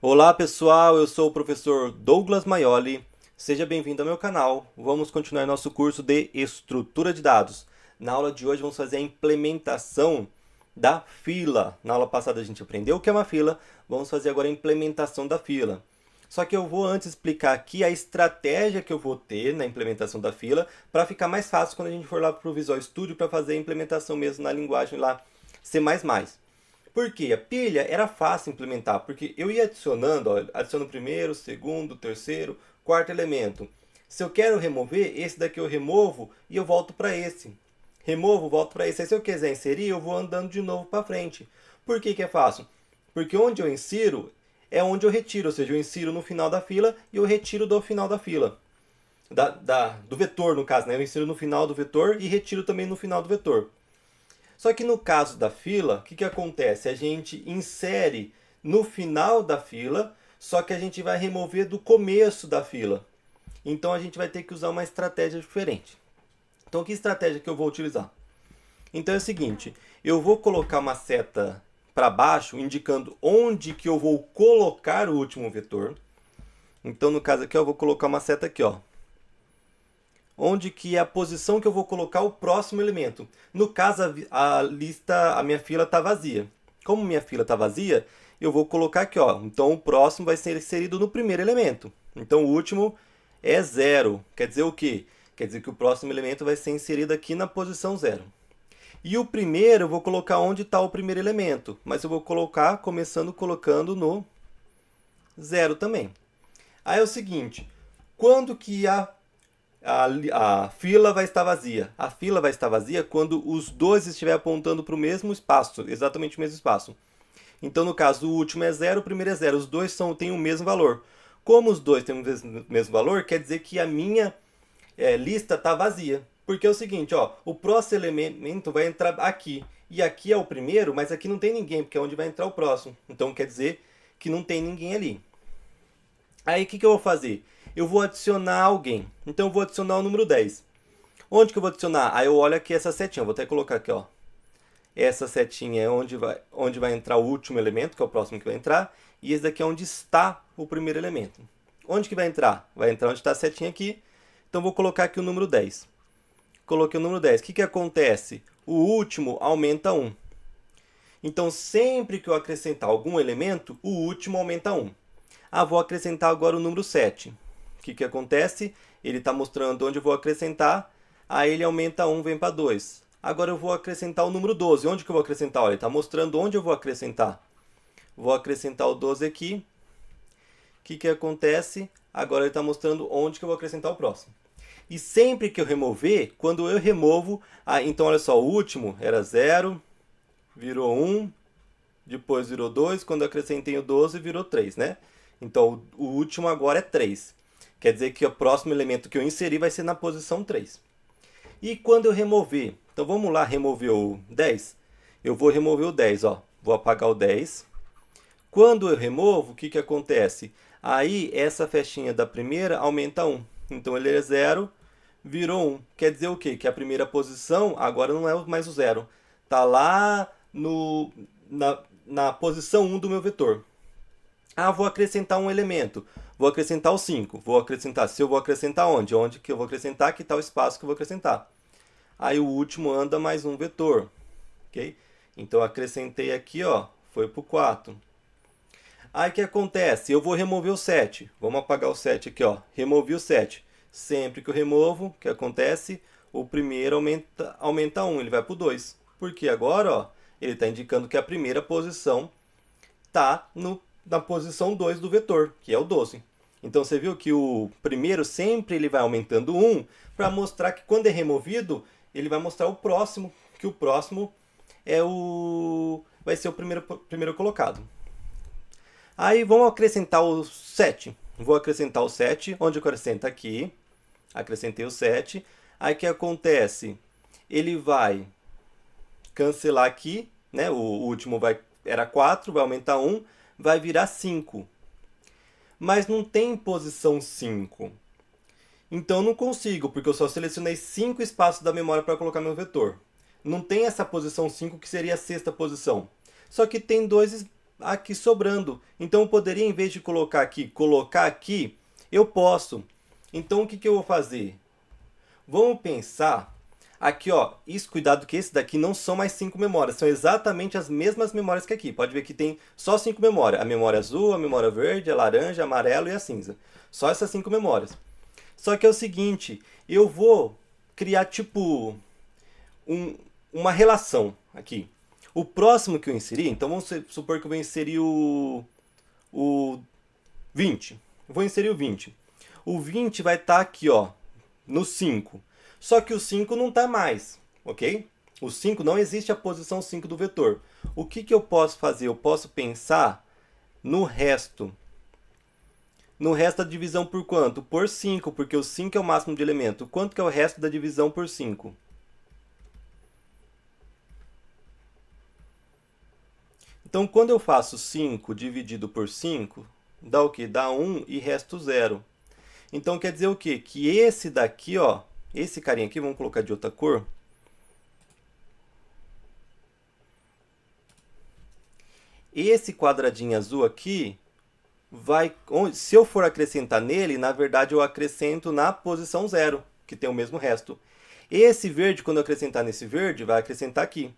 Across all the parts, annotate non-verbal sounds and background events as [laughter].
Olá pessoal, eu sou o professor Douglas Maioli. Seja bem-vindo ao meu canal. Vamos continuar nosso curso de estrutura de dados. Na aula de hoje vamos fazer a implementação da fila. Na aula passada a gente aprendeu o que é uma fila, vamos fazer agora a implementação da fila. Só que eu vou antes explicar aqui a estratégia que eu vou ter na implementação da fila para ficar mais fácil quando a gente for lá para o Visual Studio para fazer a implementação mesmo na linguagem lá C++. Porque a pilha era fácil implementar, porque eu ia adicionando, ó, adiciono o primeiro, segundo, terceiro, quarto elemento. Se eu quero remover, esse daqui eu removo e eu volto para esse. Removo, volto para esse. Aí, se eu quiser inserir, eu vou andando de novo para frente. Por que, que é fácil? Porque onde eu insiro é onde eu retiro, ou seja, eu insiro no final da fila e eu retiro do final da fila. Da, da, do vetor, no caso, né? eu insiro no final do vetor e retiro também no final do vetor. Só que no caso da fila, o que, que acontece? A gente insere no final da fila, só que a gente vai remover do começo da fila. Então a gente vai ter que usar uma estratégia diferente. Então que estratégia que eu vou utilizar? Então é o seguinte, eu vou colocar uma seta para baixo indicando onde que eu vou colocar o último vetor. Então no caso aqui eu vou colocar uma seta aqui, ó, onde que é a posição que eu vou colocar o próximo elemento. No caso, a, a lista, a minha fila está vazia. Como minha fila está vazia, eu vou colocar aqui, ó. Então o próximo vai ser inserido no primeiro elemento. Então o último é zero. Quer dizer o quê? Quer dizer que o próximo elemento vai ser inserido aqui na posição zero. E o primeiro eu vou colocar onde está o primeiro elemento, mas eu vou colocar começando colocando no zero também. Aí é o seguinte, quando que a a, a, fila vai estar vazia. A fila vai estar vazia quando os dois estiverem apontando para o mesmo espaço, exatamente o mesmo espaço. Então, no caso, o último é zero, o primeiro é zero. Os dois são, têm o mesmo valor. Como os dois têm o mesmo, valor, quer dizer que a minha é, lista está vazia. Porque é o seguinte, ó, o próximo elemento vai entrar aqui. E aqui é o primeiro, mas aqui não tem ninguém, porque é onde vai entrar o próximo. Então quer dizer que não tem ninguém ali. Aí o que, que eu vou fazer? eu vou adicionar alguém. Então eu vou adicionar o número 10. Onde que eu vou adicionar? Aí eu olho aqui essa setinha, vou até colocar aqui, ó. Essa setinha é onde vai, onde vai entrar o último elemento, que é o próximo que vai entrar. E esse daqui é onde está o primeiro elemento. Onde que vai entrar? Vai entrar onde está a setinha aqui. Então vou colocar aqui o número 10. Coloquei o número 10. O que, que acontece? O último aumenta 1. Então sempre que eu acrescentar algum elemento, o último aumenta 1. Ah, vou acrescentar agora o número 7 que, que acontece? Ele está mostrando onde eu vou acrescentar, aí ele aumenta 1, vem para 2. Agora eu vou acrescentar o número 12. Onde que eu vou acrescentar? Olha, ele está mostrando onde eu vou acrescentar. Vou acrescentar o 12 aqui. O que, que acontece? Agora ele está mostrando onde que eu vou acrescentar o próximo. E sempre que eu remover, quando eu removo... Ah, então, olha só, o último era 0, virou 1, um, depois virou 2. Quando eu acrescentei o 12, virou 3, né? Então, o último agora é 3. Quer dizer que o próximo elemento que eu inserir vai ser na posição 3. E quando eu remover, então vamos lá, remover o 10. Eu vou remover o 10, ó. Vou apagar o 10. Quando eu removo, o que, que acontece? Aí essa festinha da primeira aumenta 1. Então ele é 0, virou 1. Quer dizer o quê? Que a primeira posição agora não é mais o 0. Está lá no, na, na posição 1 do meu vetor. Ah, vou acrescentar um elemento. Vou acrescentar o 5. Vou acrescentar. Se eu vou acrescentar onde? Onde que eu vou acrescentar? Que tal espaço que eu vou acrescentar? Aí o último anda mais um vetor. Ok? Então acrescentei aqui, ó. Foi o 4. Aí o que acontece? Eu vou remover o 7. Vamos apagar o 7 aqui, ó. Removi o 7. Sempre que eu removo, o que acontece? O primeiro aumenta, aumenta 1, ele vai para o 2. Porque agora, ó, ele está indicando que a primeira posição está no da posição 2 do vetor, que é o 12. Então você viu que o primeiro sempre ele vai aumentando 1 para mostrar que quando é removido, ele vai mostrar o próximo, que o próximo é o vai ser o primeiro, primeiro colocado. Aí vamos acrescentar o 7. Vou acrescentar o 7, onde acrescenta aqui. Acrescentei o 7. Aí o que acontece? Ele vai cancelar aqui, né? O, o último vai era 4, vai aumentar 1 vai virar 5. Mas não tem posição 5. Então não consigo, porque eu só selecionei 5 espaços da memória para colocar meu vetor. Não tem essa posição 5 que seria a sexta posição. Só que tem dois aqui sobrando. Então eu poderia, em vez de colocar aqui, colocar aqui, eu posso. Então o que, que eu vou fazer? Vamos pensar Aqui, ó, isso, cuidado que esse daqui não são mais cinco memórias, são exatamente as mesmas memórias que aqui. Pode ver que tem só cinco memórias, a memória azul, a memória verde, a laranja, a amarelo e a cinza. Só essas cinco memórias. Só que é o seguinte, eu vou criar tipo um, uma relação aqui. O próximo que eu inserir, então vamos supor que eu vou inserir o, o 20. Vou inserir o 20. O 20 vai estar tá aqui, ó, no 5. Só que o 5 não está mais, ok? O 5 não existe a posição 5 do vetor. O que, que eu posso fazer? Eu posso pensar no resto. No resto da divisão por quanto? Por 5, porque o 5 é o máximo de elemento. Quanto que é o resto da divisão por 5? Então, quando eu faço 5 dividido por 5, dá o quê? Dá 1 um e resto 0. Então, quer dizer o quê? Que esse daqui, ó, esse carinha aqui, vamos colocar de outra cor. Esse quadradinho azul aqui, vai, se eu for acrescentar nele, na verdade eu acrescento na posição zero, que tem o mesmo resto. Esse verde, quando eu acrescentar nesse verde, vai acrescentar aqui.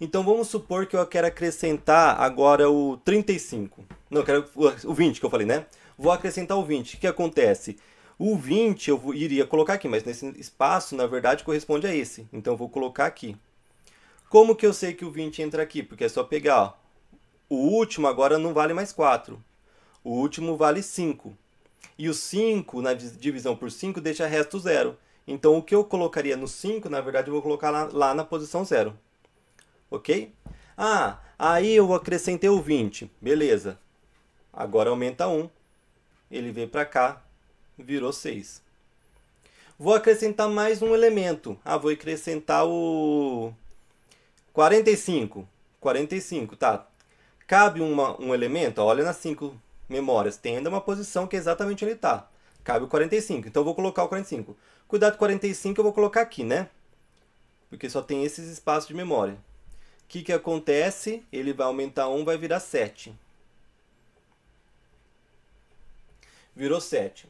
Então vamos supor que eu quero acrescentar agora o 35. Não, eu quero o 20 que eu falei, né? Vou acrescentar o 20. O que acontece? O 20 eu iria colocar aqui, mas nesse espaço, na verdade, corresponde a esse. Então, eu vou colocar aqui. Como que eu sei que o 20 entra aqui? Porque é só pegar, ó. O último agora não vale mais 4. O último vale 5. E o 5, na divisão por 5, deixa resto zero. Então, o que eu colocaria no 5, na verdade, eu vou colocar lá, lá na posição zero. Ok? Ah, aí eu acrescentei o 20. Beleza. Agora aumenta 1. Ele vem para cá, virou 6. Vou acrescentar mais um elemento. Ah, vou acrescentar o 45. 45, tá. Cabe uma, um elemento, olha nas 5 memórias, tem ainda uma posição que é exatamente onde ele está. Cabe o 45, então eu vou colocar o 45. Cuidado 45 eu vou colocar aqui, né? Porque só tem esses espaços de memória. O que, que acontece? Ele vai aumentar 1, vai virar 7. Virou 7.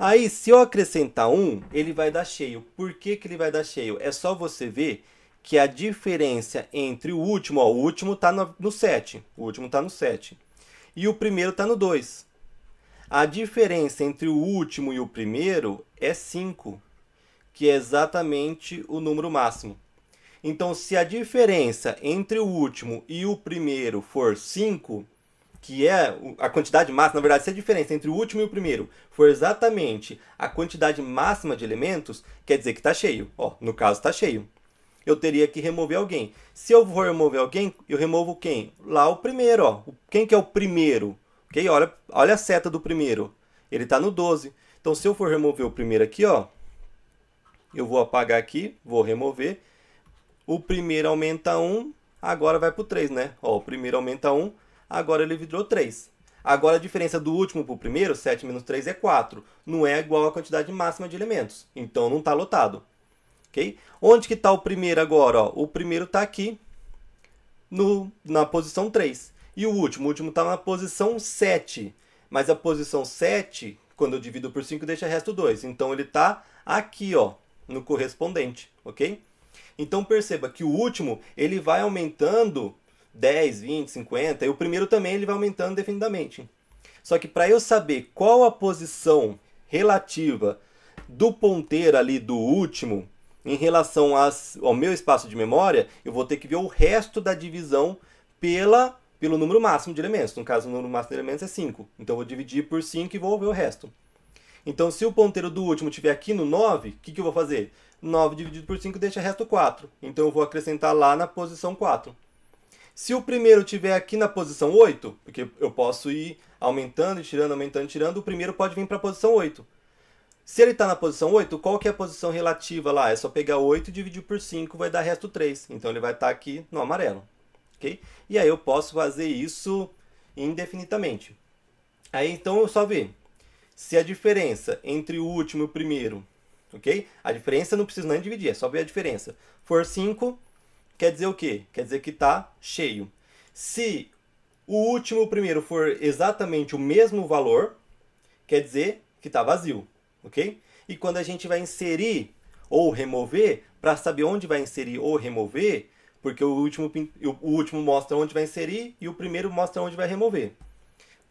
Aí, se eu acrescentar um, ele vai dar cheio. Por que, que ele vai dar cheio? É só você ver que a diferença entre o último, ó, o último está no, no 7, o último está no 7, e o primeiro está no 2. A diferença entre o último e o primeiro é 5, que é exatamente o número máximo. Então, se a diferença entre o último e o primeiro for 5, que é a quantidade máxima, na verdade, se a diferença entre o último e o primeiro for exatamente a quantidade máxima de elementos, quer dizer que está cheio. Ó, no caso, está cheio. Eu teria que remover alguém. Se eu for remover alguém, eu removo quem? Lá o primeiro. Ó. Quem que é o primeiro? Okay? Olha, olha a seta do primeiro. Ele está no 12. Então, se eu for remover o primeiro aqui, ó, eu vou apagar aqui, vou remover. O primeiro aumenta 1, agora vai para o 3, né? Ó, o primeiro aumenta 1, agora ele virou 3. Agora a diferença do último para o primeiro, 7 menos 3 é 4. Não é igual à quantidade máxima de elementos. Então não está lotado. Okay? Onde que está o primeiro agora? Ó? O primeiro está aqui no, na posição 3. E o último? O último está na posição 7. Mas a posição 7, quando eu divido por 5, deixa resto 2. Então ele está aqui, ó, no correspondente, ok? Então perceba que o último ele vai aumentando 10, 20, 50, e o primeiro também ele vai aumentando definidamente. Só que para eu saber qual a posição relativa do ponteiro ali do último em relação às, ao meu espaço de memória, eu vou ter que ver o resto da divisão pela, pelo número máximo de elementos. No caso, o número máximo de elementos é 5. Então, eu vou dividir por 5 e vou ver o resto. Então, se o ponteiro do último estiver aqui no 9, o que, que eu vou fazer? 9 dividido por 5 deixa resto 4. Então, eu vou acrescentar lá na posição 4. Se o primeiro tiver aqui na posição 8, porque eu posso ir aumentando, tirando, aumentando, tirando, o primeiro pode vir para a posição 8. Se ele está na posição 8, qual que é a posição relativa lá? É só pegar 8 e dividir por 5, vai dar resto 3. Então ele vai estar tá aqui no amarelo. Okay? E aí eu posso fazer isso indefinidamente. Aí então eu só ver se a diferença entre o último e o primeiro, ok? A diferença não precisa nem dividir, é só ver a diferença. For 5, quer dizer o quê? Quer dizer que está cheio. Se o último primeiro for exatamente o mesmo valor, quer dizer que está vazio, ok? E quando a gente vai inserir ou remover, para saber onde vai inserir ou remover, porque o último, o último mostra onde vai inserir e o primeiro mostra onde vai remover.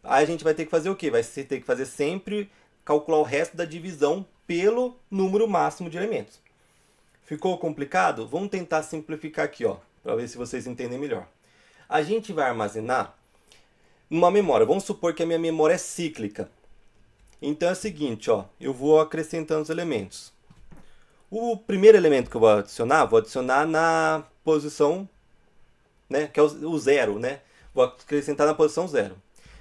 Aí a gente vai ter que fazer o quê? Vai ter que fazer sempre calcular o resto da divisão pelo número máximo de elementos. Ficou complicado? Vamos tentar simplificar aqui, ó, para ver se vocês entendem melhor. A gente vai armazenar numa memória. Vamos supor que a minha memória é cíclica. Então é o seguinte, ó, eu vou acrescentando os elementos. O primeiro elemento que eu vou adicionar, vou adicionar na posição, né, que é o zero, né? Vou acrescentar na posição zero.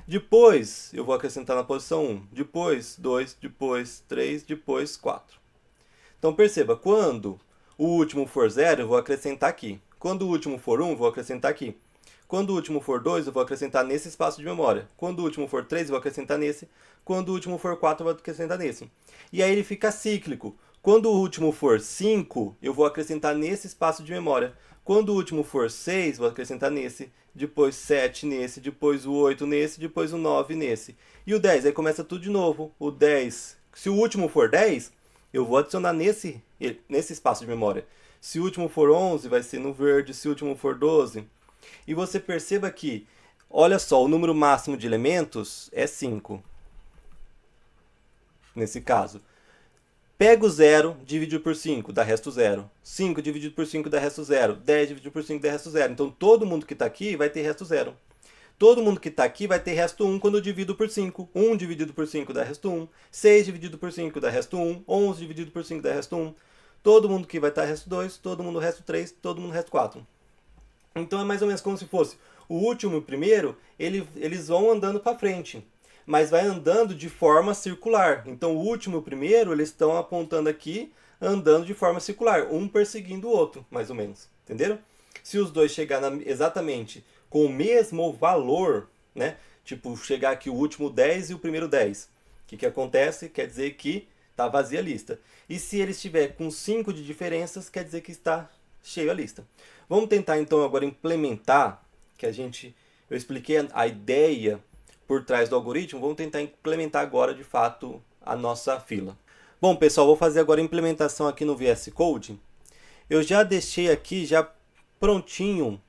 Depois eu vou acrescentar na posição 1, depois 2, depois 3, depois 4. Então perceba, quando o último for 0, vou acrescentar aqui. Quando o último for 1, um, vou acrescentar aqui. Quando o último for 2, eu vou acrescentar nesse espaço de memória. Quando o último for 3, eu vou acrescentar nesse. Quando o último for 4, eu vou acrescentar nesse. E aí ele fica cíclico. Quando o último for 5, eu vou acrescentar nesse espaço de memória. Quando o último for 6, vou acrescentar nesse, depois 7 nesse, depois o 8 nesse, depois o 9 nesse. E o 10, aí começa tudo de novo. O 10, se o último for 10, eu vou adicionar nesse, nesse espaço de memória. Se o último for 11, vai ser no verde, se o último for 12. E você perceba que, olha só, o número máximo de elementos é 5. Nesse caso. Pega o 0, divide por 5, dá resto 0. 5 dividido por 5 dá resto 0. 10 dividido por 5 dá resto 0. Então todo mundo que está aqui vai ter resto 0. Todo mundo que está aqui vai ter resto 1 quando eu divido por 5. 1 dividido por 5 dá resto 1. 6 dividido por 5 dá resto 1. 11 dividido por 5 dá resto 1. Todo mundo que vai estar tá resto 2, todo mundo resto 3, todo mundo resto 4. Então é mais ou menos como se fosse o último e o primeiro, ele, eles vão andando para frente, mas vai andando de forma circular. Então o último e o primeiro, eles estão apontando aqui, andando de forma circular, um perseguindo o outro, mais ou menos. Entenderam? Se os dois chegarem exatamente com o mesmo valor, né? Tipo, chegar aqui o último 10 e o primeiro 10. O que, que acontece? Quer dizer que está vazia a lista. E se ele estiver com 5 de diferenças, quer dizer que está cheio a lista. Vamos tentar então agora implementar, que a gente eu expliquei a ideia por trás do algoritmo, vamos tentar implementar agora de fato a nossa fila. Bom, pessoal, vou fazer agora a implementação aqui no VS Code. Eu já deixei aqui já prontinho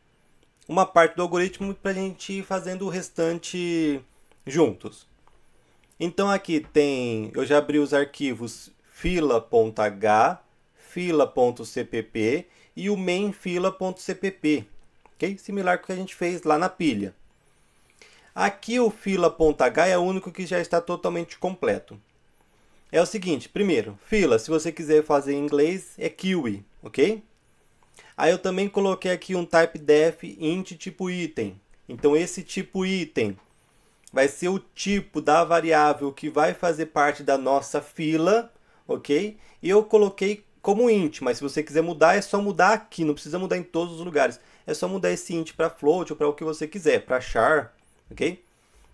uma parte do algoritmo para a gente ir fazendo o restante juntos. Então aqui tem, eu já abri os arquivos fila.h, fila.cpp e o main_fila.cpp, fila.cpp, ok? Similar o que a gente fez lá na pilha. Aqui o fila.h é o único que já está totalmente completo. É o seguinte, primeiro, fila, se você quiser fazer em inglês, é kiwi, ok? Aí eu também coloquei aqui um type def int tipo item. Então esse tipo item vai ser o tipo da variável que vai fazer parte da nossa fila, ok? E eu coloquei como int, mas se você quiser mudar, é só mudar aqui, não precisa mudar em todos os lugares. É só mudar esse int para float ou para o que você quiser, para char, ok?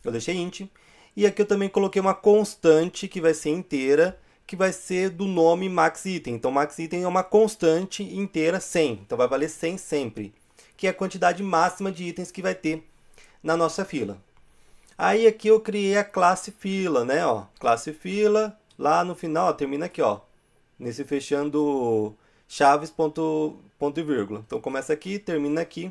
Eu deixei int. E aqui eu também coloquei uma constante que vai ser inteira, que vai ser do nome max item. Então, max item é uma constante inteira 100. Então, vai valer 100 sempre, que é a quantidade máxima de itens que vai ter na nossa fila. Aí aqui eu criei a classe fila, né? Ó, classe fila, lá no final, ó, termina aqui, ó. Nesse fechando chaves ponto, ponto e vírgula. Então começa aqui, termina aqui.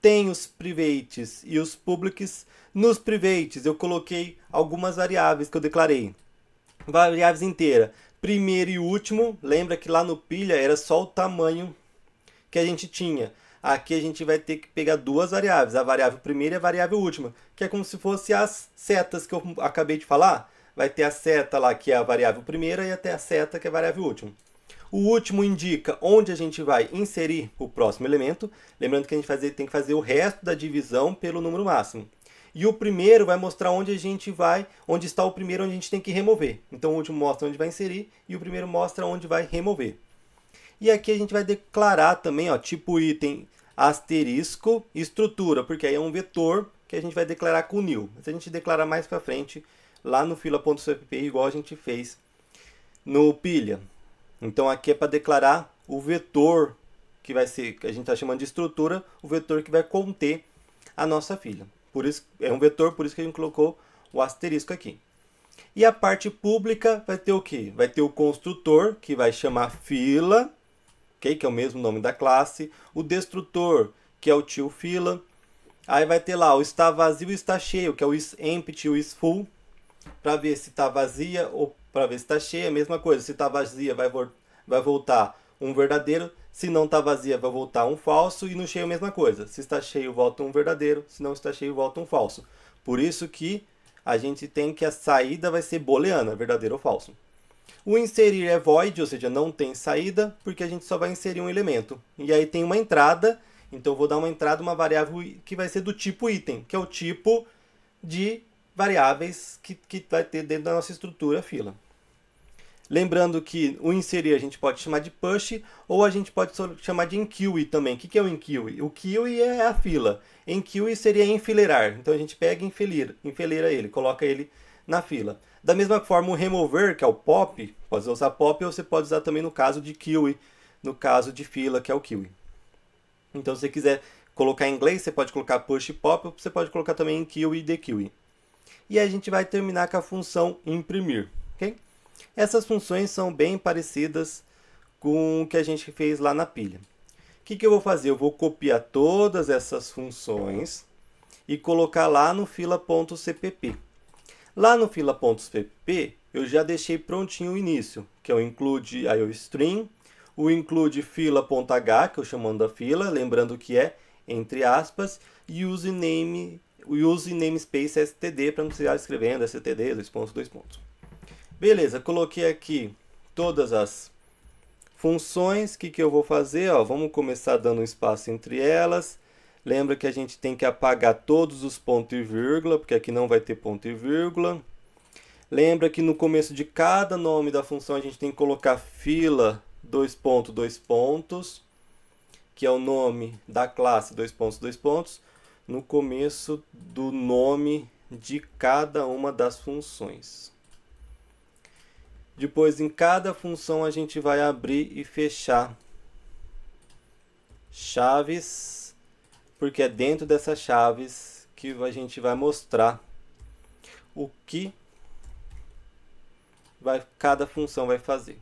Tem os privates e os publics. Nos privates eu coloquei algumas variáveis que eu declarei variáveis inteira. Primeiro e último, lembra que lá no pilha era só o tamanho que a gente tinha. Aqui a gente vai ter que pegar duas variáveis, a variável primeira e a variável última, que é como se fosse as setas que eu acabei de falar. Vai ter a seta lá, que é a variável primeira, e até a seta, que é a variável última. O último indica onde a gente vai inserir o próximo elemento. Lembrando que a gente fazer, tem que fazer o resto da divisão pelo número máximo. E o primeiro vai mostrar onde a gente vai, onde está o primeiro onde a gente tem que remover. Então o último mostra onde vai inserir e o primeiro mostra onde vai remover. E aqui a gente vai declarar também, ó, tipo item asterisco estrutura, porque aí é um vetor que a gente vai declarar com new. Se a gente declarar mais para frente lá no fila.cpp igual a gente fez no pilha. Então aqui é para declarar o vetor que vai ser, que a gente está chamando de estrutura, o vetor que vai conter a nossa filha. Por isso, é um vetor, por isso que a gente colocou o asterisco aqui. E a parte pública vai ter o quê? Vai ter o construtor, que vai chamar fila, okay? que é o mesmo nome da classe. O destrutor, que é o tio fila. Aí vai ter lá o está vazio e está cheio, que é o is empty e o is full. Para ver se está vazia ou para ver se está cheia, é a mesma coisa. Se está vazia, vai, vo vai voltar um verdadeiro. Se não está vazia, vai voltar um falso. E no cheio, a mesma coisa. Se está cheio, volta um verdadeiro. Se não está cheio, volta um falso. Por isso que a gente tem que a saída vai ser booleana, verdadeiro ou falso. O inserir é void, ou seja, não tem saída, porque a gente só vai inserir um elemento. E aí tem uma entrada, então eu vou dar uma entrada, uma variável que vai ser do tipo item, que é o tipo de variáveis que, que vai ter dentro da nossa estrutura fila. Lembrando que o inserir a gente pode chamar de push ou a gente pode chamar de enqueue também. O que é o enqueue? O queue é a fila. Enqueue seria enfileirar. Então a gente pega e enfileira, ele, coloca ele na fila. Da mesma forma, o remover, que é o pop, pode usar pop ou você pode usar também no caso de queue, no caso de fila, que é o queue. Então se você quiser colocar em inglês, você pode colocar push e pop, ou você pode colocar também enqueue e dequeue. E aí a gente vai terminar com a função imprimir, ok? Essas funções são bem parecidas com o que a gente fez lá na pilha. O que, que eu vou fazer? Eu vou copiar todas essas funções e colocar lá no fila.cpp. Lá no fila.cpp, eu já deixei prontinho o início, que é o include iostream, o include fila.h, que eu chamando a fila, lembrando que é entre aspas, e use name, use namespace std para não precisar escrevendo std, dois pontos, dois pontos. Beleza, coloquei aqui todas as funções. O que, que eu vou fazer? Ó, vamos começar dando um espaço entre elas. Lembra que a gente tem que apagar todos os ponto e vírgula, porque aqui não vai ter ponto e vírgula. Lembra que no começo de cada nome da função a gente tem que colocar fila, dois pontos, dois pontos, que é o nome da classe, dois pontos, dois pontos, no começo do nome de cada uma das funções. Depois, em cada função, a gente vai abrir e fechar chaves, porque é dentro dessas chaves que a gente vai mostrar o que vai, cada função vai fazer.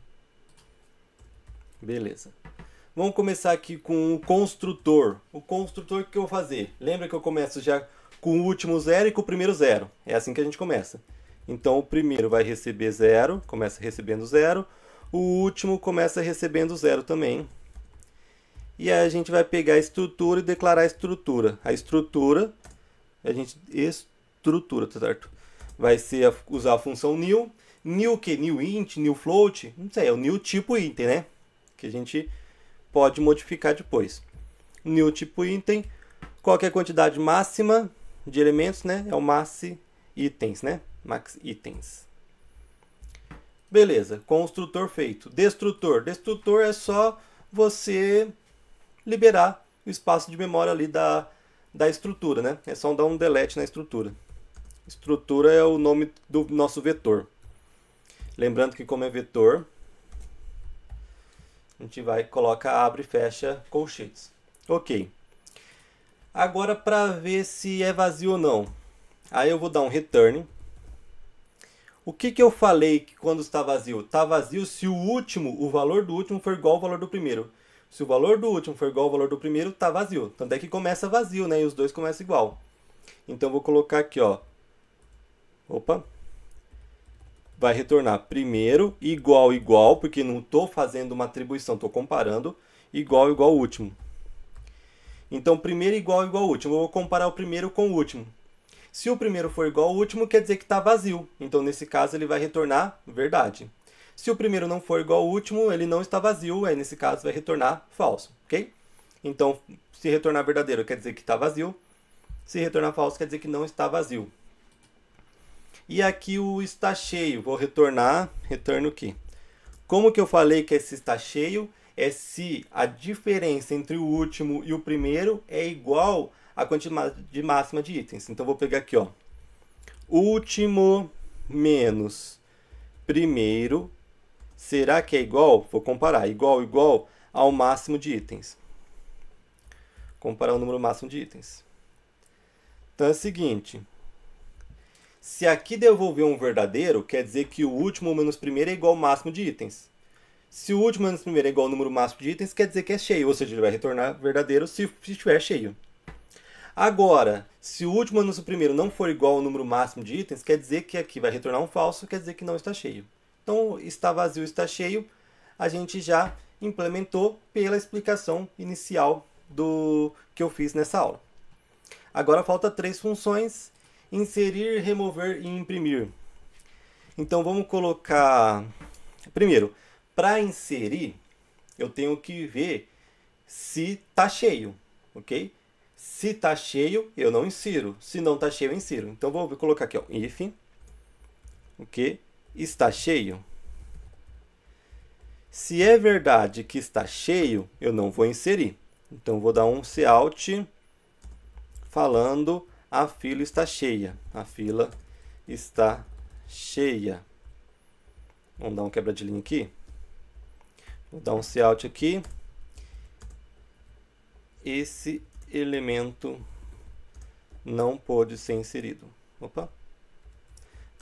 Beleza. Vamos começar aqui com o construtor. O construtor que eu vou fazer? Lembra que eu começo já com o último zero e com o primeiro zero. É assim que a gente começa. Então o primeiro vai receber zero, começa recebendo zero. O último começa recebendo zero também. E aí a gente vai pegar a estrutura e declarar a estrutura. A estrutura, a gente estrutura, tá certo? Vai ser a, usar a função new. New que? New int, new float? Não sei, é o new tipo item, né? Que a gente pode modificar depois. New tipo item, qual é a quantidade máxima de elementos, né? É o mass itens, né? max itens. Beleza, construtor feito. Destrutor. Destrutor é só você liberar o espaço de memória ali da, da estrutura, né? É só dar um delete na estrutura. Estrutura é o nome do nosso vetor. Lembrando que como é vetor, a gente vai coloca abre e fecha colchetes. Ok. Agora para ver se é vazio ou não, aí eu vou dar um return o que, que eu falei que quando está vazio? Está vazio se o último, o valor do último for igual ao valor do primeiro. Se o valor do último for igual ao valor do primeiro, está vazio. Tanto é que começa vazio, né? E os dois começam igual. Então vou colocar aqui, ó. Opa. Vai retornar primeiro igual igual, porque não estou fazendo uma atribuição, estou comparando igual igual último. Então primeiro igual igual último, eu vou comparar o primeiro com o último. Se o primeiro for igual ao último, quer dizer que está vazio. Então, nesse caso, ele vai retornar verdade. Se o primeiro não for igual ao último, ele não está vazio, aí nesse caso vai retornar falso, ok? Então, se retornar verdadeiro quer dizer que está vazio, se retornar falso quer dizer que não está vazio. E aqui o está cheio, vou retornar, retorno aqui. Como que eu falei que esse está cheio? É se a diferença entre o último e o primeiro é igual a quantidade máxima de itens. Então vou pegar aqui, ó, último menos primeiro, será que é igual? Vou comparar, igual, igual ao máximo de itens. Comparar o número máximo de itens. Então é o seguinte, se aqui devolver um verdadeiro, quer dizer que o último menos primeiro é igual ao máximo de itens. Se o último menos primeiro é igual ao número máximo de itens, quer dizer que é cheio, ou seja, ele vai retornar verdadeiro se estiver cheio. Agora, se o último anúncio primeiro não for igual ao número máximo de itens, quer dizer que aqui vai retornar um falso, quer dizer que não está cheio. Então, está vazio, está cheio, a gente já implementou pela explicação inicial do que eu fiz nessa aula. Agora falta três funções: inserir, remover e imprimir. Então vamos colocar primeiro, para inserir, eu tenho que ver se está cheio, OK? Se tá cheio, eu não insiro. Se não tá cheio, eu insiro. Então vou colocar aqui, ó, if o que está cheio. Se é verdade que está cheio, eu não vou inserir. Então vou dar um cout falando a fila está cheia. A fila está cheia. Vamos dar um quebra de linha aqui. Vou dar um cout aqui. Esse elemento não pode ser inserido. Opa!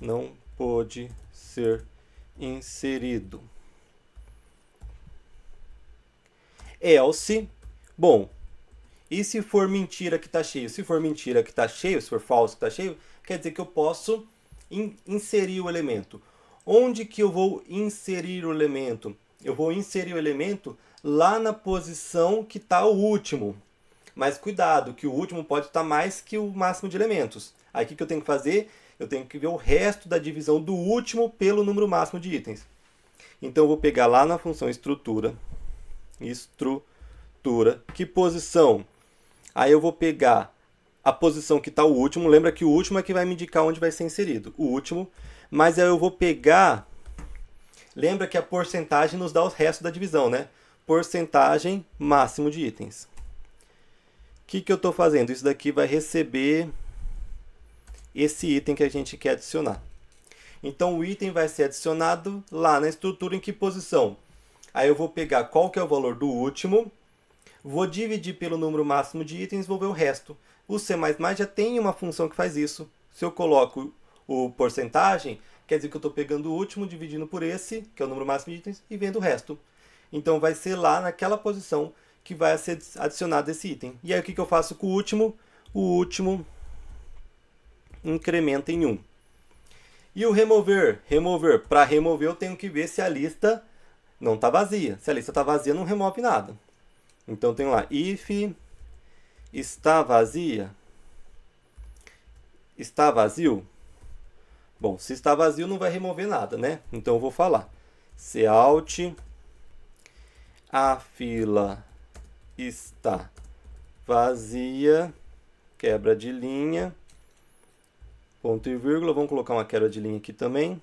Não pode ser inserido. Else, bom, e se for mentira que está cheio? Se for mentira que está cheio, se for falso que está cheio, quer dizer que eu posso in inserir o elemento. Onde que eu vou inserir o elemento? Eu vou inserir o elemento lá na posição que está o último. Mas cuidado, que o último pode estar mais que o máximo de elementos. Aí o que, que eu tenho que fazer? Eu tenho que ver o resto da divisão do último pelo número máximo de itens. Então eu vou pegar lá na função estrutura, estrutura, que posição? Aí eu vou pegar a posição que está o último, lembra que o último é que vai me indicar onde vai ser inserido, o último, mas aí eu vou pegar, lembra que a porcentagem nos dá o resto da divisão, né? Porcentagem máximo de itens que, que eu estou fazendo? Isso daqui vai receber esse item que a gente quer adicionar. Então o item vai ser adicionado lá na estrutura em que posição? Aí eu vou pegar qual que é o valor do último, vou dividir pelo número máximo de itens, vou ver o resto. O C++ já tem uma função que faz isso. Se eu coloco o porcentagem, quer dizer que eu estou pegando o último, dividindo por esse, que é o número máximo de itens, e vendo o resto. Então vai ser lá naquela posição que vai ser adicionado esse item. E aí o que, eu faço com o último? O último incrementa em 1. Um. E o remover? Remover. Para remover eu tenho que ver se a lista não está vazia. Se a lista está vazia não remove nada. Então tem lá if está vazia, está vazio. Bom, se está vazio não vai remover nada, né? Então eu vou falar. Se alt a fila está vazia, quebra de linha, ponto e vírgula. Vamos colocar uma quebra de linha aqui também.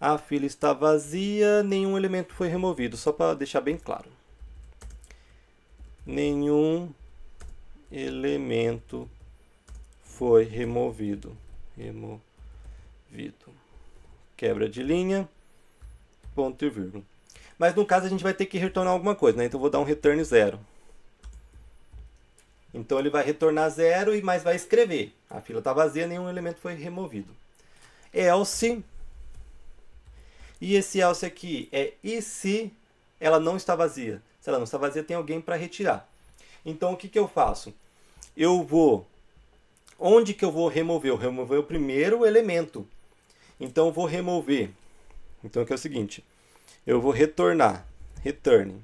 A fila está vazia, nenhum elemento foi removido, só para deixar bem claro. Nenhum elemento foi removido. Removido. Quebra de linha, ponto e vírgula. Mas no caso a gente vai ter que retornar alguma coisa, né? Então eu vou dar um return zero. Então ele vai retornar zero e mais vai escrever. A fila está vazia, nenhum elemento foi removido. É else. E esse else aqui é e se ela não está vazia? Se ela não está vazia, tem alguém para retirar. Então o que, que eu faço? Eu vou. Onde que eu vou remover? Eu remover o primeiro elemento. Então eu vou remover. Então que é o seguinte eu vou retornar, return.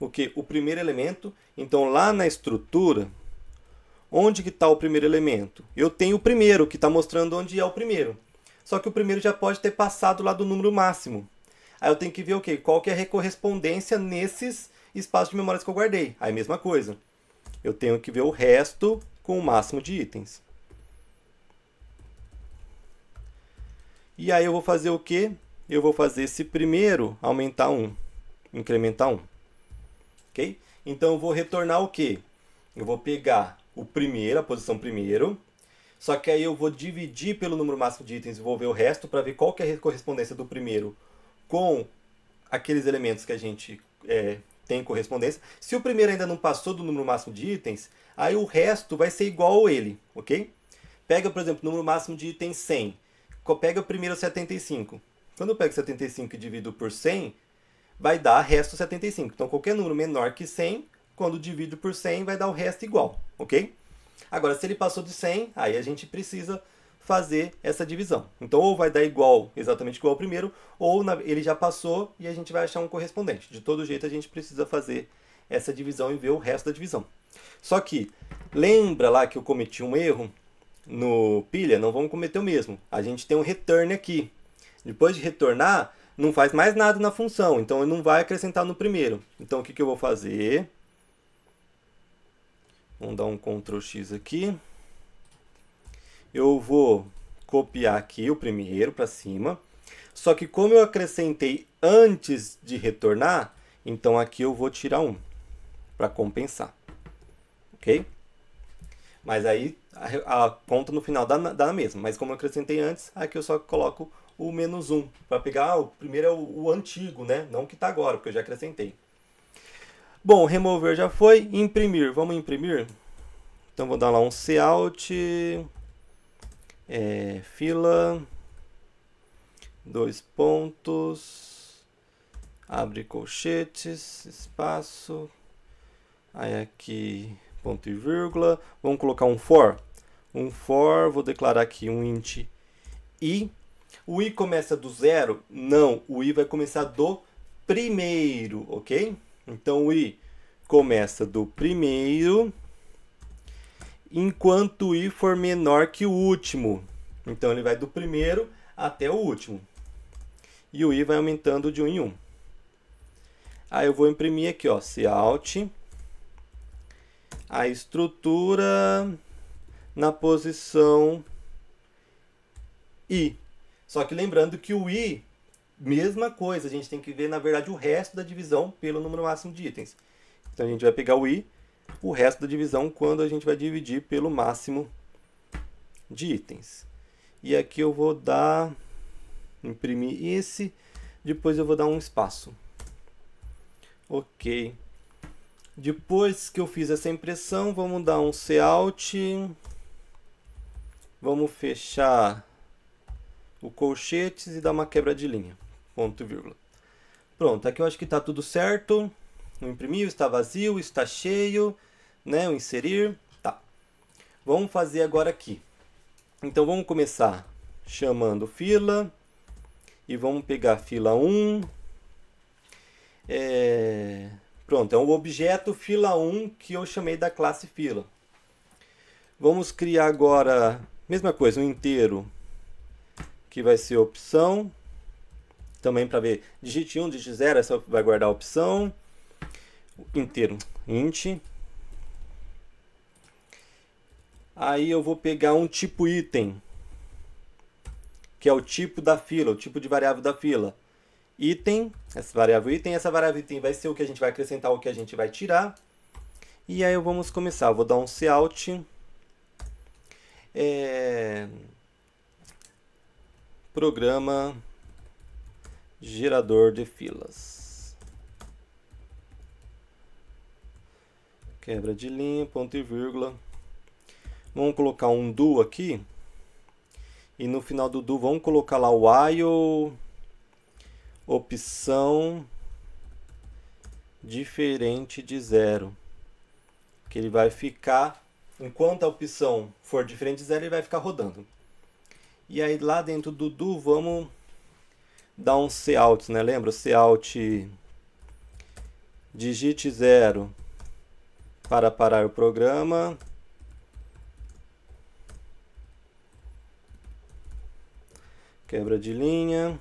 O que? O primeiro elemento. Então, lá na estrutura, onde que está o primeiro elemento? Eu tenho o primeiro, que está mostrando onde é o primeiro. Só que o primeiro já pode ter passado lá do número máximo. Aí eu tenho que ver o okay, Qual que é a recorrespondência nesses espaços de memórias que eu guardei. Aí, mesma coisa. Eu tenho que ver o resto com o máximo de itens. E aí eu vou fazer o que? eu vou fazer esse primeiro aumentar 1, incrementar 1. Ok? Então eu vou retornar o quê? Eu vou pegar o primeiro, a posição primeiro, só que aí eu vou dividir pelo número máximo de itens e vou ver o resto para ver qual que é a correspondência do primeiro com aqueles elementos que a gente é, tem correspondência. Se o primeiro ainda não passou do número máximo de itens, aí o resto vai ser igual a ele, ok? Pega, por exemplo, o número máximo de itens 100. Pega o primeiro 75. Quando eu pego 75 e divido por 100, vai dar resto 75. Então, qualquer número menor que 100, quando divido por 100, vai dar o resto igual, ok? Agora, se ele passou de 100, aí a gente precisa fazer essa divisão. Então, ou vai dar igual, exatamente igual ao primeiro, ou ele já passou e a gente vai achar um correspondente. De todo jeito, a gente precisa fazer essa divisão e ver o resto da divisão. Só que, lembra lá que eu cometi um erro no pilha? Não vamos cometer o mesmo. A gente tem um return aqui. Depois de retornar, não faz mais nada na função, então ele não vai acrescentar no primeiro. Então o que, que eu vou fazer? Vamos dar um Ctrl X aqui. Eu vou copiar aqui o primeiro para cima. Só que como eu acrescentei antes de retornar, então aqui eu vou tirar um para compensar. Ok? Mas aí a, a, conta no final dá, dá a mesma. Mas como eu acrescentei antes, aqui eu só coloco o menos 1. Para pegar, ah, o primeiro é o, o antigo, né? Não o que está agora, porque eu já acrescentei. Bom, remover já foi. Imprimir, vamos imprimir? Então vou dar lá um cout, é, fila, dois pontos, abre colchetes, espaço, aí aqui ponto e vírgula. Vamos colocar um for. Um for, vou declarar aqui um int i o i começa do zero? Não, o i vai começar do primeiro, ok? Então o i começa do primeiro enquanto o i for menor que o último. Então ele vai do primeiro até o último. E o i vai aumentando de um em um. Aí eu vou imprimir aqui, ó, Cout a estrutura na posição i. Só que lembrando que o i, mesma coisa, a gente tem que ver, na verdade, o resto da divisão pelo número máximo de itens. Então a gente vai pegar o i, o resto da divisão, quando a gente vai dividir pelo máximo de itens. E aqui eu vou dar, imprimir esse, depois eu vou dar um espaço. Ok. Depois que eu fiz essa impressão, vamos dar um cout, vamos fechar o colchetes e dá uma quebra de linha. Ponto vírgula. Pronto, aqui eu acho que está tudo certo. O imprimir está vazio, está cheio, né? O inserir, tá. Vamos fazer agora aqui. Então vamos começar chamando fila e vamos pegar fila 1. É... Pronto, é um objeto fila 1 que eu chamei da classe fila. Vamos criar agora, mesma coisa, um inteiro que vai ser opção. Também para ver digite 1, digite 0, essa é vai guardar a opção. Inteiro, int. Aí eu vou pegar um tipo item, que é o tipo da fila, o tipo de variável da fila. Item, essa variável item, essa variável item vai ser o que a gente vai acrescentar, o que a gente vai tirar. E aí vamos começar, eu vou dar um cout. É programa gerador de filas. Quebra de linha, ponto e vírgula. Vamos colocar um do aqui. E no final do do vamos colocar lá o while opção diferente de zero. Que ele vai ficar, enquanto a opção for diferente de zero, ele vai ficar rodando. E aí lá dentro do do vamos dar um cout, né? Lembra? Cout digite zero para parar o programa. Quebra de linha.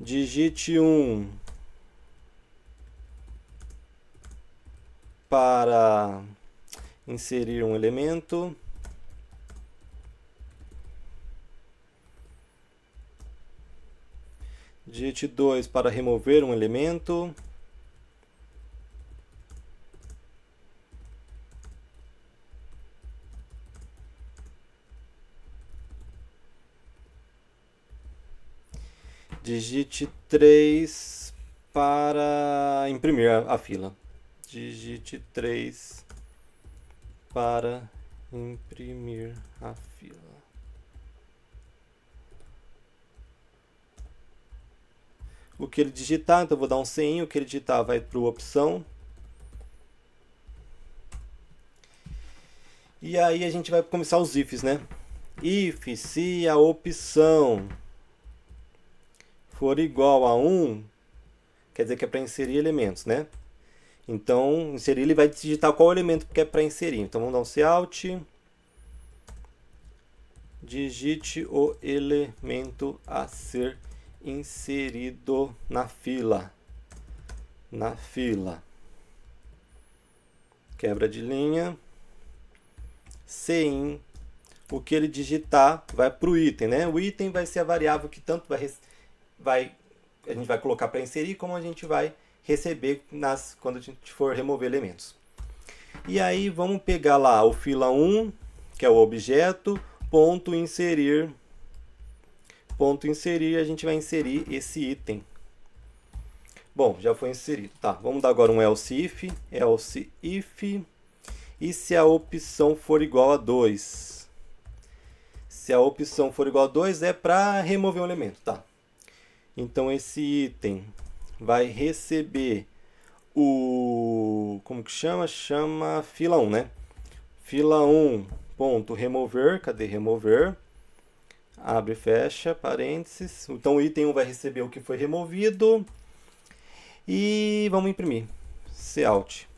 Digite 1 um para inserir um elemento. Digite 2 para remover um elemento. Digite 3 para imprimir a, fila. Digite 3 para imprimir a fila. o que ele digitar, então eu vou dar um sim o que ele digitar vai para o opção. E aí a gente vai começar os ifs, né? If se a opção for igual a 1, quer dizer que é para inserir elementos, né? Então, inserir ele vai digitar qual elemento que é para inserir. Então vamos dar um cout digite o elemento a ser inserido inserido na fila. Na fila. Quebra de linha. Sem o que ele digitar vai para o item, né? O item vai ser a variável que tanto vai, vai a gente vai colocar para inserir, como a gente vai receber nas, quando a gente for remover elementos. E aí vamos pegar lá o fila 1, que é o objeto, ponto inserir ponto inserir, a gente vai inserir esse item. Bom, já foi inserido. Tá, vamos dar agora um else if, else if, e se a opção for igual a 2? Se a opção for igual a 2 é para remover um elemento, tá? Então esse item vai receber o como que chama? Chama fila 1, né? Fila 1 ponto remover, cadê remover? abre fecha parênteses. Então o item 1 vai receber o que foi removido. E vamos imprimir. Cout.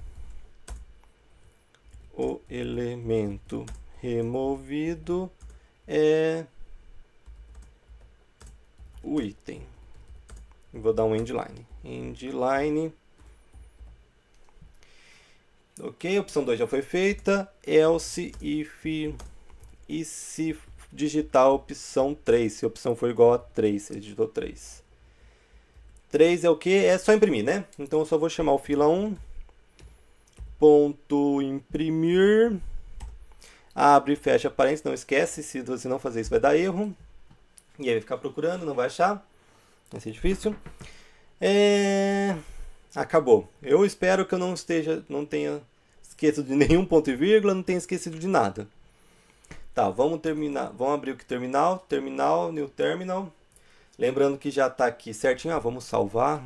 O elemento removido é o item. Vou dar um endline. Endline. Ok, a opção 2 já foi feita. Else, if, e se digitar a opção 3, se a opção for igual a 3, ele digitou 3. 3 é o que? É só imprimir, né? Então eu só vou chamar o fila 1, ponto imprimir, abre e fecha parênteses, não esquece, se você não fazer isso vai dar erro, e aí vai ficar procurando, não vai achar, vai ser difícil. É... Acabou. Eu espero que eu não esteja, não tenha esquecido de nenhum ponto e vírgula, não tenha esquecido de nada. Tá, vamos terminar, vamos abrir o que terminal, terminal, new terminal. Lembrando que já está aqui certinho, ah, vamos salvar.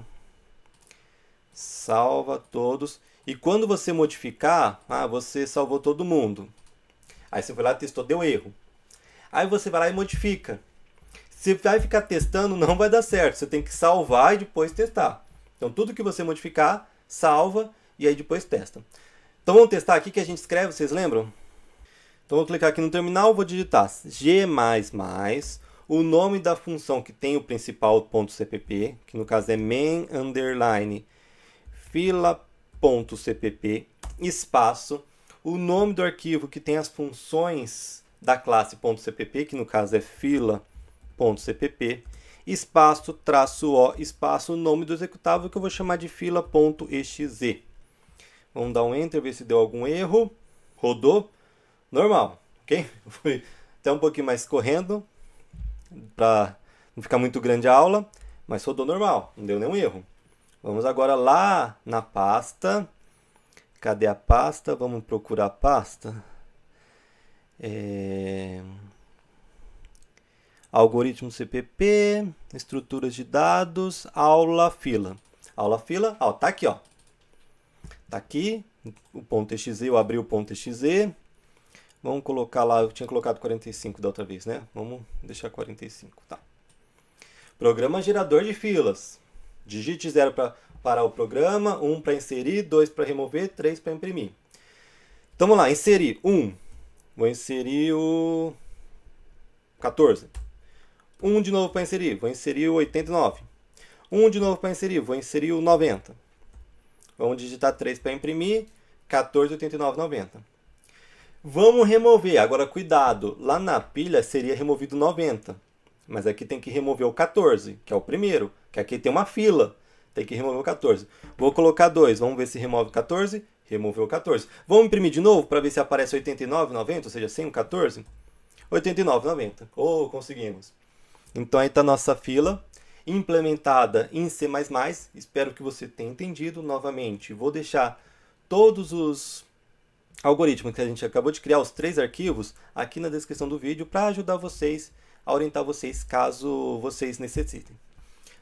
Salva todos. E quando você modificar, ah, você salvou todo mundo. Aí você foi lá, testou, deu erro. Aí você vai lá e modifica. Se vai ficar testando, não vai dar certo. Você tem que salvar e depois testar. Então tudo que você modificar, salva e aí depois testa. Então vamos testar aqui que a gente escreve, vocês lembram? Então vou clicar aqui no terminal, vou digitar G++, o nome da função que tem o principal ponto .cpp, que no caso é main underline fila.cpp, espaço, o nome do arquivo que tem as funções da classe .cpp, que no caso é fila.cpp, espaço, traço O, espaço, o nome do executável, que eu vou chamar de fila.exe. Vamos dar um Enter, ver se deu algum erro. Rodou normal, ok? [laughs] fui até um pouquinho mais correndo para não ficar muito grande a aula, mas rodou normal, não deu nenhum erro. Vamos agora lá na pasta. Cadê a pasta? Vamos procurar a pasta. É... Algoritmo CPP, estruturas de dados, aula fila. Aula fila, ó, tá aqui, ó. Tá aqui, o ponto .exe, eu abri o ponto .exe. Vamos colocar lá, eu tinha colocado 45 da outra vez, né? Vamos deixar 45, tá. Programa gerador de filas. Digite 0 para parar o programa, 1 um para inserir, 2 para remover, 3 para imprimir. Então vamos lá, inserir 1. Um. Vou inserir o 14. 1 um de novo para inserir, vou inserir o 89. 1 um de novo para inserir, vou inserir o 90. Vamos digitar 3 para imprimir, 14, 89, 90. Vamos remover. Agora, cuidado. Lá na pilha seria removido 90. Mas aqui tem que remover o 14, que é o primeiro. Que aqui tem uma fila. Tem que remover o 14. Vou colocar 2. Vamos ver se remove o 14. Removeu o 14. Vamos imprimir de novo para ver se aparece 89, 90, ou seja, sem o 14. 89, 90. Oh, conseguimos. Então aí está nossa fila implementada em C++. Espero que você tenha entendido. Novamente, vou deixar todos os algoritmo que a gente acabou de criar, os três arquivos, aqui na descrição do vídeo para ajudar vocês, a orientar vocês caso vocês necessitem.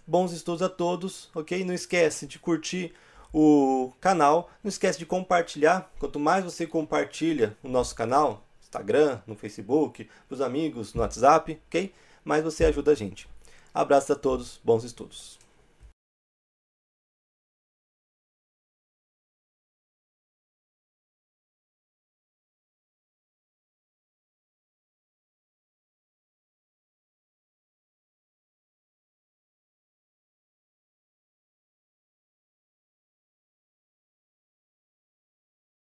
Bons estudos a todos, ok? Não esquece de curtir o canal, não esquece de compartilhar. Quanto mais você compartilha o nosso canal, Instagram, no Facebook, os amigos, no WhatsApp, ok? Mais você ajuda a gente. Abraço a todos, bons estudos.